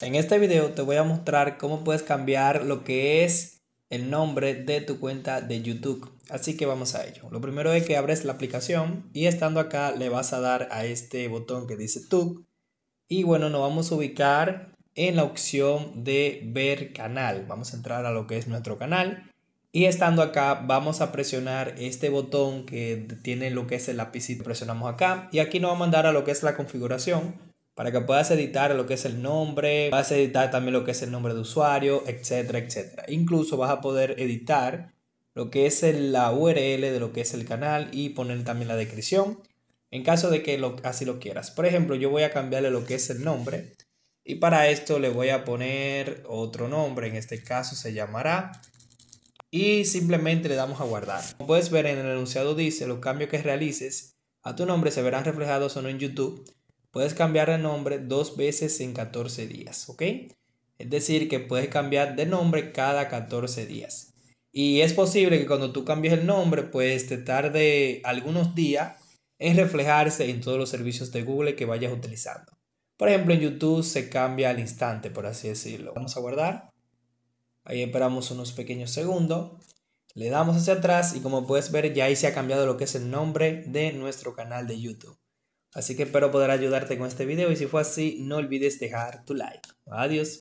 En este video te voy a mostrar cómo puedes cambiar lo que es el nombre de tu cuenta de YouTube. Así que vamos a ello. Lo primero es que abres la aplicación y estando acá le vas a dar a este botón que dice tú Y bueno, nos vamos a ubicar en la opción de ver canal. Vamos a entrar a lo que es nuestro canal. Y estando acá vamos a presionar este botón que tiene lo que es el lapicito. Presionamos acá y aquí nos va a mandar a lo que es la configuración para que puedas editar lo que es el nombre, vas a editar también lo que es el nombre de usuario, etcétera, etcétera. Incluso vas a poder editar lo que es la URL de lo que es el canal y poner también la descripción en caso de que así lo quieras. Por ejemplo, yo voy a cambiarle lo que es el nombre y para esto le voy a poner otro nombre, en este caso se llamará y simplemente le damos a guardar. Como puedes ver en el enunciado dice los cambios que realices a tu nombre se verán reflejados o no en YouTube puedes cambiar de nombre dos veces en 14 días, ¿ok? Es decir, que puedes cambiar de nombre cada 14 días. Y es posible que cuando tú cambies el nombre, pues te tarde algunos días en reflejarse en todos los servicios de Google que vayas utilizando. Por ejemplo, en YouTube se cambia al instante, por así decirlo. Vamos a guardar. Ahí esperamos unos pequeños segundos. Le damos hacia atrás y como puedes ver ya ahí se ha cambiado lo que es el nombre de nuestro canal de YouTube. Así que espero poder ayudarte con este video y si fue así, no olvides dejar tu like. Adiós.